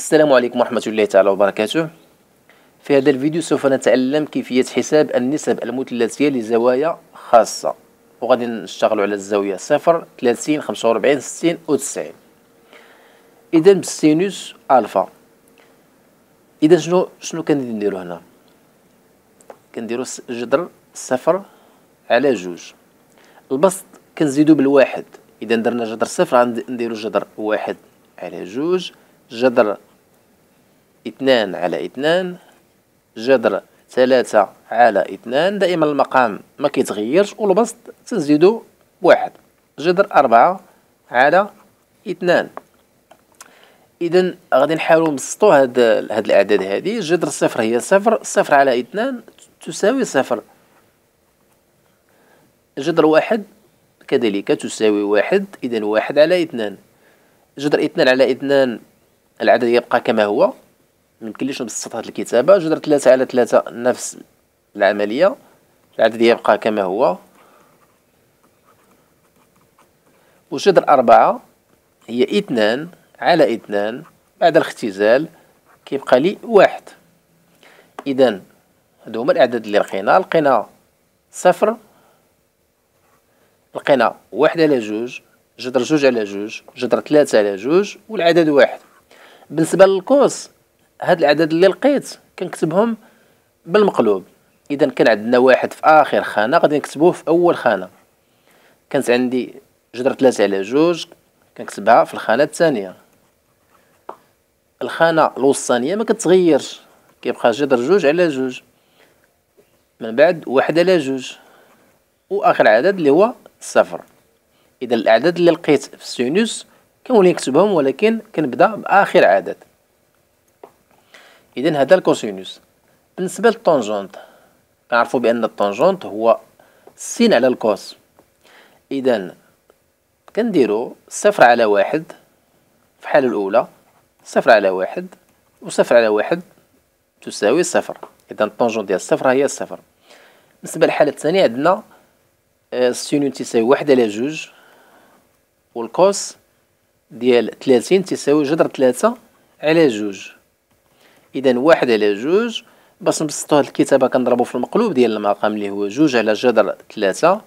السلام عليكم ورحمة الله تعالى وبركاته في هذا الفيديو سوف نتعلم كيفية حساب النسب المثلثية لزوايا خاصة وغادي نشتغلوا على الزاوية صفر ثلاثين خمسة 60 ستين 90 تسعين إذا بالسينوس ألفا إذا شنو شنو كنديرو هنا كنديرو جذر صفر على جوج البسط كنزيدو بالواحد إذا درنا جذر صفر غنديرو جذر واحد على جوج جذر اثنان على اثنان جذر ثلاثة على اثنان دائما المقام ما كيتغيرش والبسط تزيدو واحد جذر أربعة على اثنان اذا غادي نحاولو نبسطو هاد هاد الاعداد هادي جذر صفر هي صفر صفر على اثنان تساوي صفر جذر واحد كذلك تساوي واحد اذا واحد على اثنان جذر اثنان على اثنان العدد يبقى كما هو ميمكنليش نبسط هاد الكتابه جذر 3 على 3 نفس العمليه العدد يبقى كما هو وجذر أربعة هي 2 على 2 بعد الاختزال كيبقى لي واحد اذا هادو هما الاعداد اللي لقينا لقينا صفر لقينا واحد على جوج جذر جوج على جوج جذر 3 على جوج والعدد واحد بالنسبه للقوس هاد الاعداد اللي لقيت كنكتبهم بالمقلوب اذا كان عندنا واحد في اخر خانه غادي نكتبوه في اول خانه كانت عندي جدر 3 على جوج كنكتبها في الخانه الثانيه الخانه الوسطانيه ما كتغيرش كيبقى جدر جوج على جوج من بعد واحد على جوج واخر عدد اللي هو صفر اذا الاعداد اللي لقيت في السينوس كنولي نكتبهم ولكن كنبدا باخر عدد اذا هذا الكوسينوس بالنسبه للطنجونت نعرفوا بان الطنجونت هو السين على الكوس اذا كنديرو صفر على واحد في الحاله الاولى صفر على واحد وصفر على واحد تساوي صفر اذا الطنجونت ديال الصفر هي الصفر بالنسبه للحاله الثانيه عندنا آه، السينوس تساوي واحد على جوج والكوس ديال تلاتين تساوي جذر تلاتة على جوج اذا واحد على جوج باش نبسطو هاد الكتابه كنضربو في المقلوب ديال المقام اللي هو جوج على جذر ثلاثة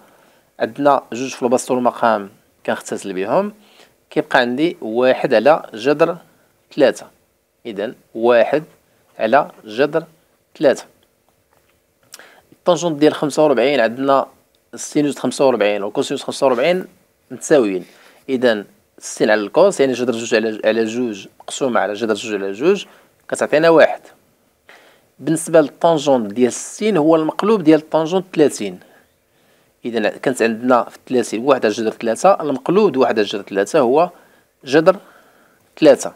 عندنا جوج في البسط والمقام كنختزل بهم كيبقى عندي واحد على جذر ثلاثة اذا واحد على جذر ثلاثة الطنجنت ديال خمسة وربعين عندنا السينوس خمسة وربعين والكوسينوس خمسة وربعين متساويين اذا السين على الكوس يعني جذر جوج على على جوج مقسومة على جذر جوج على جوج كتعطينا واحد بالنسبه للطنجون ديال السين هو المقلوب ديال الطنجون تلاتين اذا كانت عندنا في تلاتين واحد جذر تلاتة المقلوب دو واحد جذر تلاتة هو جذر تلاتة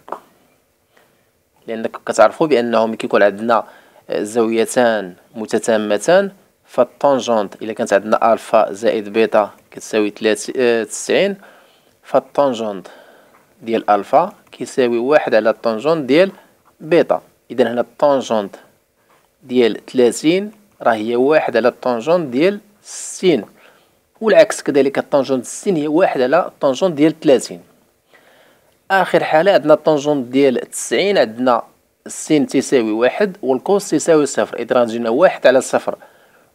لانك كتعرفوا بانه ملي كيكون عندنا زاويتان متتامتان فالطانجونت الا كانت عندنا الفا زائد بيتا كتساوي آه، تسعين فالطانجونت ديال الفا كيساوي واحد على الطانجونت ديال بيتا اذا هنا الطونجونت ديال 30 راه هي واحد على الطونجونت ديال 60 والعكس كذلك الطونجونت 60 هي واحد على الطونجونت ديال 30 اخر حاله عندنا الطونجونت ديال 90 عندنا السين تساوي واحد والكوس تساوي صفر اذا غنجينا واحد على صفر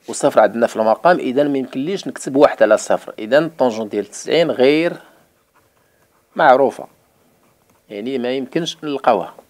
وصفر عندنا في المقام اذا ميمكنليش نكتب واحد على صفر اذا الطونجونت ديال 90 غير معروفه يعني ما يمكنش نلقاوها